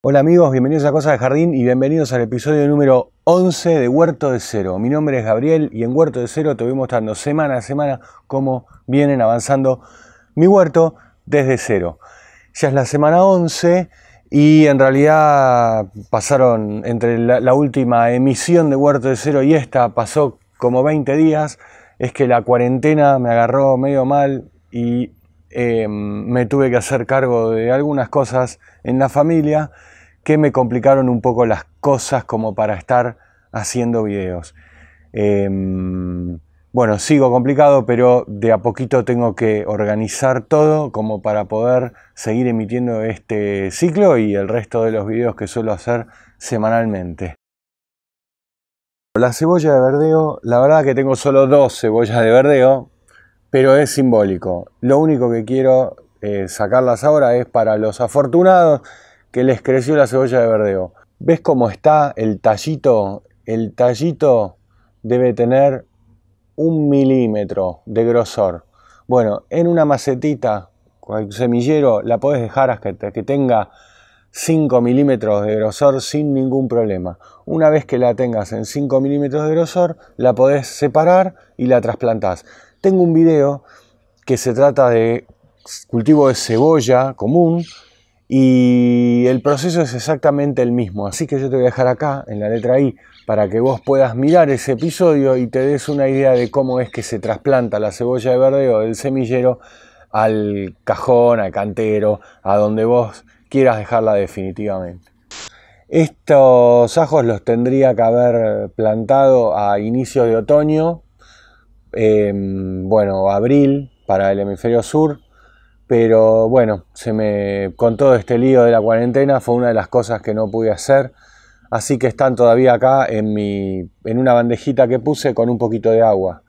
Hola amigos, bienvenidos a Cosa de Jardín y bienvenidos al episodio número 11 de Huerto de Cero. Mi nombre es Gabriel y en Huerto de Cero te voy mostrando semana a semana cómo vienen avanzando mi huerto desde cero. Ya es la semana 11 y en realidad pasaron entre la, la última emisión de Huerto de Cero y esta pasó como 20 días. Es que la cuarentena me agarró medio mal y Em, me tuve que hacer cargo de algunas cosas en la familia que me complicaron un poco las cosas como para estar haciendo videos. Em, bueno, sigo complicado, pero de a poquito tengo que organizar todo como para poder seguir emitiendo este ciclo y el resto de los videos que suelo hacer semanalmente. La cebolla de verdeo, la verdad que tengo solo dos cebollas de verdeo, pero es simbólico. Lo único que quiero eh, sacarlas ahora es para los afortunados que les creció la cebolla de verdeo. ¿Ves cómo está el tallito? El tallito debe tener un milímetro de grosor. Bueno, en una macetita con el semillero la podés dejar hasta que tenga 5 milímetros de grosor sin ningún problema. Una vez que la tengas en 5 milímetros de grosor, la podés separar y la trasplantás. Tengo un video que se trata de cultivo de cebolla común y el proceso es exactamente el mismo. Así que yo te voy a dejar acá en la letra I para que vos puedas mirar ese episodio y te des una idea de cómo es que se trasplanta la cebolla de verde o del semillero al cajón, al cantero, a donde vos quieras dejarla definitivamente. Estos ajos los tendría que haber plantado a inicio de otoño Em, bueno, abril para el hemisferio sur, pero bueno, se me, con todo este lío de la cuarentena fue una de las cosas que no pude hacer, así que están todavía acá en, mi, en una bandejita que puse con un poquito de agua.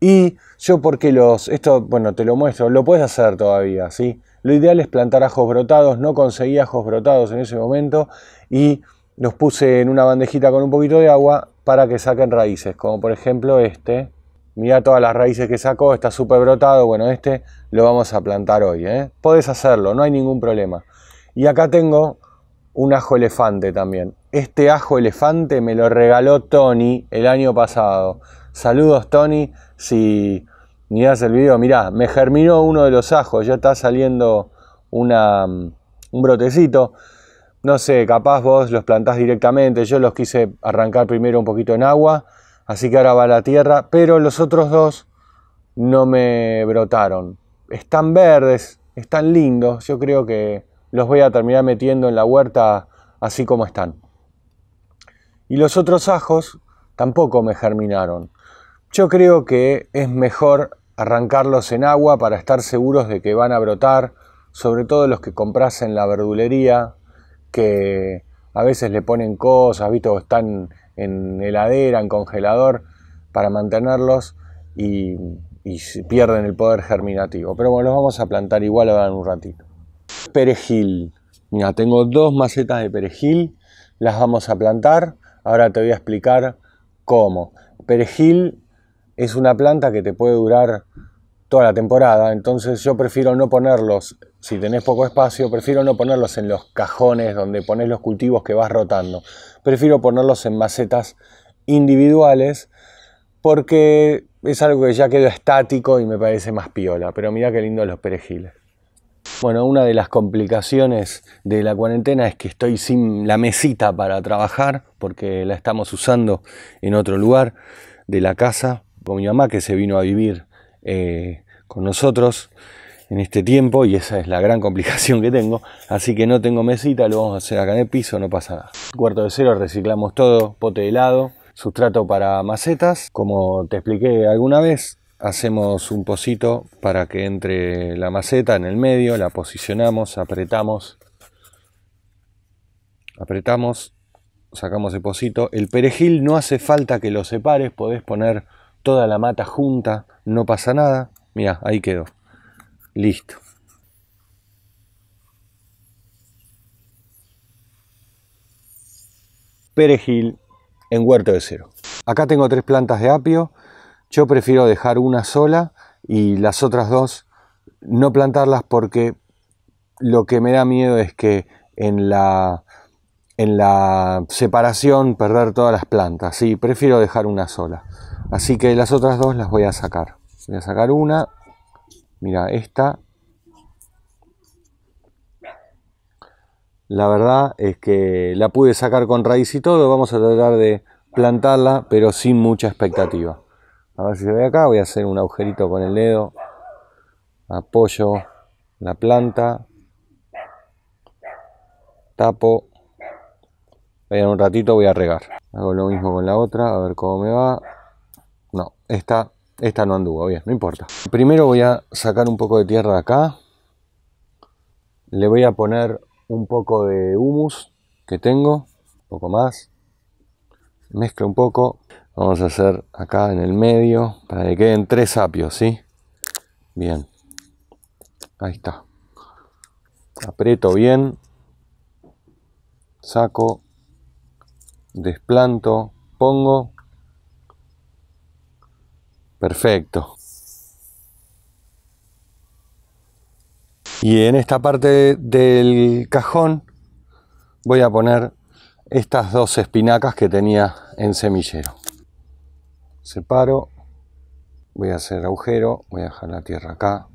Y yo porque los, esto, bueno, te lo muestro, lo puedes hacer todavía, ¿sí? Lo ideal es plantar ajos brotados, no conseguí ajos brotados en ese momento y los puse en una bandejita con un poquito de agua para que saquen raíces, como por ejemplo este, Mirá todas las raíces que sacó, está súper brotado. Bueno, este lo vamos a plantar hoy. ¿eh? Podés hacerlo, no hay ningún problema. Y acá tengo un ajo elefante también. Este ajo elefante me lo regaló Tony el año pasado. Saludos Tony, si miras el video, mirá, me germinó uno de los ajos, ya está saliendo un brotecito. No sé, capaz vos los plantás directamente, yo los quise arrancar primero un poquito en agua Así que ahora va la tierra, pero los otros dos no me brotaron. Están verdes, están lindos, yo creo que los voy a terminar metiendo en la huerta así como están. Y los otros ajos tampoco me germinaron. Yo creo que es mejor arrancarlos en agua para estar seguros de que van a brotar, sobre todo los que comprasen la verdulería, que a veces le ponen cosas, ¿viste? están en heladera, en congelador, para mantenerlos y, pierden el poder germinativo. Pero bueno, los vamos a plantar igual ahora en un ratito. Perejil. Mira, tengo dos macetas de perejil, las vamos a plantar. Ahora te voy a explicar cómo. Perejil es una planta que te puede durar toda la temporada, entonces yo prefiero no ponerlos, si tenés poco espacio, prefiero no ponerlos en los cajones donde pones los cultivos que vas rotando, prefiero ponerlos en macetas individuales porque es algo que ya quedó estático y me parece más piola, pero mira qué lindo los perejiles. Bueno, una de las complicaciones de la cuarentena es que estoy sin la mesita para trabajar porque la estamos usando en otro lugar de la casa con mi mamá que se vino a vivir eh, con nosotros en este tiempo y esa es la gran complicación que tengo. Así que no tengo mesita, lo vamos a hacer acá en el piso, no pasa nada. Cuarto de cero, reciclamos todo, pote de helado, sustrato para macetas. Como te expliqué alguna vez, hacemos un pocito para que entre la maceta en el medio, la posicionamos, apretamos, apretamos, sacamos el pocito. El perejil no hace falta que lo separes, podés poner toda la mata junta, no pasa nada. Mira, ahí quedó. Listo. Perejil en huerto de cero. Acá tengo tres plantas de apio. Yo prefiero dejar una sola y las otras dos no plantarlas porque lo que me da miedo es que en la, en la separación perder todas las plantas. Sí, prefiero dejar una sola. Así que las otras dos las voy a sacar. Voy a sacar una. Mira, esta. La verdad es que la pude sacar con raíz y todo. Vamos a tratar de plantarla, pero sin mucha expectativa. A ver si se ve acá. Voy a hacer un agujerito con el dedo. Apoyo la planta. Tapo. En un ratito voy a regar. Hago lo mismo con la otra, a ver cómo me va. No, esta, no anduvo bien, no importa. Primero voy a sacar un poco de tierra acá. Le voy a poner un poco de humus que tengo, un poco más. Mezcla un poco. Vamos a hacer acá en el medio para que queden tres apios, ¿sí? Bien. Ahí está. Aprieto bien. Saco. Desplanto. Pongo. Perfecto. Y en esta parte del cajón voy a poner estas dos espinacas que tenía en semillero. Separo, voy a hacer agujero, voy a dejar la tierra acá.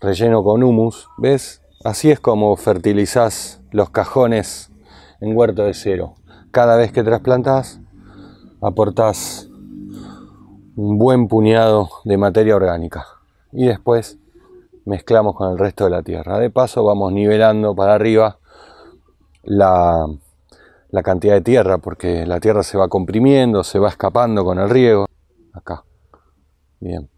Relleno con humus, ¿ves? Así es como fertilizás los cajones en huerto de cero. Cada vez que trasplantas, aportás un buen puñado de materia orgánica y después mezclamos con el resto de la tierra. De paso vamos nivelando para arriba la, cantidad de tierra porque la tierra se va comprimiendo, se va escapando con el riego. Acá. Bien.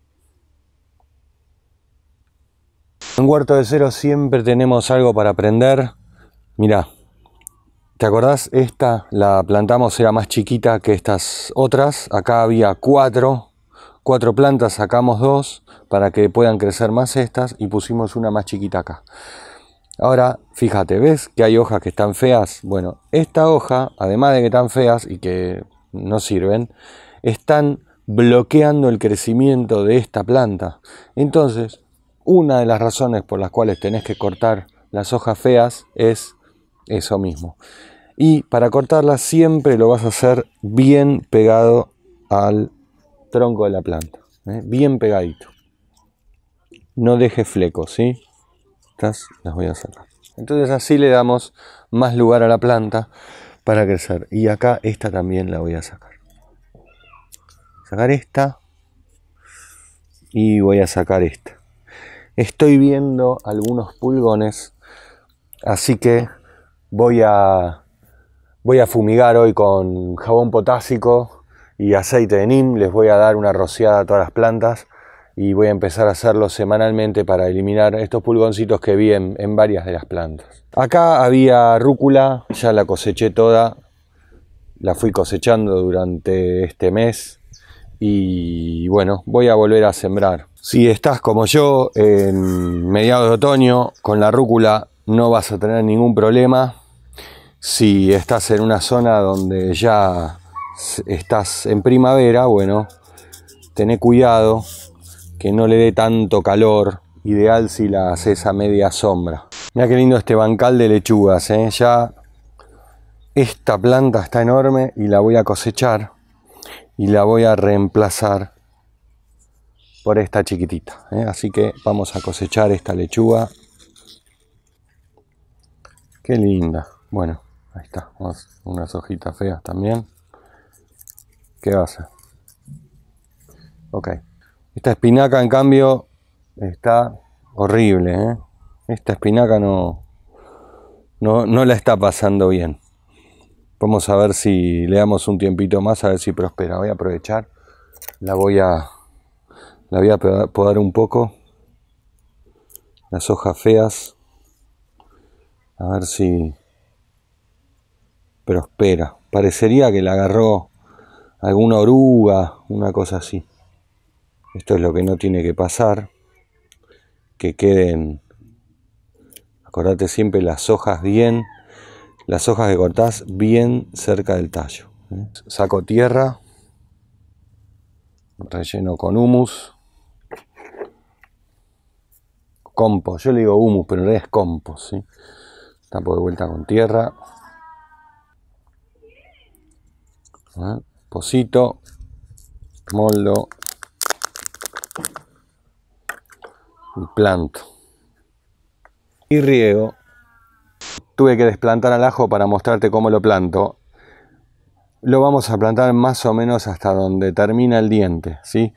En Huerto de Cero siempre tenemos algo para aprender. Mirá, ¿Te acordás? Esta la plantamos, era más chiquita que estas otras. Acá había cuatro, cuatro plantas, sacamos dos para que puedan crecer más estas y pusimos una más chiquita acá. Ahora, fíjate, ¿ves que hay hojas que están feas? Bueno, esta hoja, además de que están feas y que no sirven, están bloqueando el crecimiento de esta planta. Entonces, una de las razones por las cuales tenés que cortar las hojas feas es eso mismo. Y para cortarla siempre lo vas a hacer bien pegado al tronco de la planta. ¿eh? Bien pegadito. No deje flecos, ¿sí? Estas las voy a sacar. Entonces así le damos más lugar a la planta para crecer. Y acá esta también la voy a sacar. Sacar esta. Y voy a sacar esta. Estoy viendo algunos pulgones. Así que voy a, voy a fumigar hoy con jabón potásico y aceite de NIM, les voy a dar una rociada a todas las plantas y voy a empezar a hacerlo semanalmente para eliminar estos pulgoncitos que vi en varias de las plantas. Acá había rúcula, ya la coseché toda, la fui cosechando durante este mes y bueno, voy a volver a sembrar. Si estás como yo en mediados de otoño con la rúcula no vas a tener ningún problema si estás en una zona donde ya estás en primavera, bueno, ten cuidado que no le dé tanto calor. Ideal si la haces a media sombra. Mira qué lindo este bancal de lechugas, ¿eh? ya esta planta está enorme y la voy a cosechar y la voy a reemplazar por esta chiquitita. ¿eh? Así que vamos a cosechar esta lechuga. Qué linda. Bueno, Ahí está, unas hojitas feas también. ¿Qué va a Ok. Esta espinaca, en cambio, está horrible. ¿eh? Esta espinaca no, no, la está pasando bien. Vamos a ver si le damos un tiempito más, a ver si prospera. Voy a aprovechar. La voy a, la voy a podar un poco. Las hojas feas. A ver si, espera, Parecería que la agarró alguna oruga, una cosa así. Esto es lo que no tiene que pasar. Que queden, acordate siempre las hojas bien, las hojas que cortás bien cerca del tallo. ¿eh? Saco tierra, relleno con humus, Compo, Yo le digo humus, pero realidad es compo. ¿sí? Tapo de vuelta con tierra. ¿eh? Posito, moldo y planto. Y riego. Tuve que desplantar al ajo para mostrarte cómo lo planto. Lo vamos a plantar más o menos hasta donde termina el diente, ¿sí?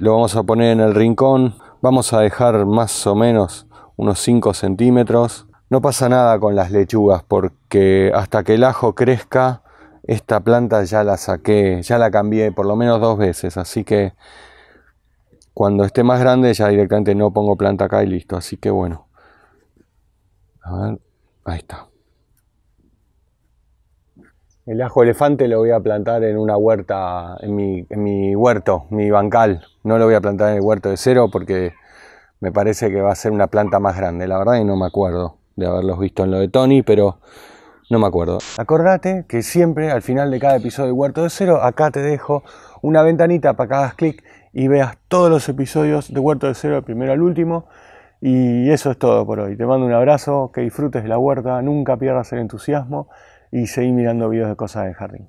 lo vamos a poner en el rincón. Vamos a dejar más o menos unos 5 centímetros. No pasa nada con las lechugas porque hasta que el ajo crezca esta planta ya la saqué, ya la cambié por lo menos dos veces, así que cuando esté más grande ya directamente no pongo planta acá y listo, así que bueno. A ver, ahí está. El ajo elefante lo voy a plantar en una huerta, en mi, huerto, mi bancal. No lo voy a plantar en el huerto de cero porque me parece que va a ser una planta más grande. La verdad y no me acuerdo de haberlos visto en lo de Tony, pero no me acuerdo. Acordate que siempre al final de cada episodio de Huerto de Cero, acá te dejo una ventanita para que hagas clic y veas todos los episodios de Huerto de Cero, el primero al último. Y eso es todo por hoy. Te mando un abrazo, que disfrutes de la huerta, nunca pierdas el entusiasmo y seguí mirando videos de cosas de jardín.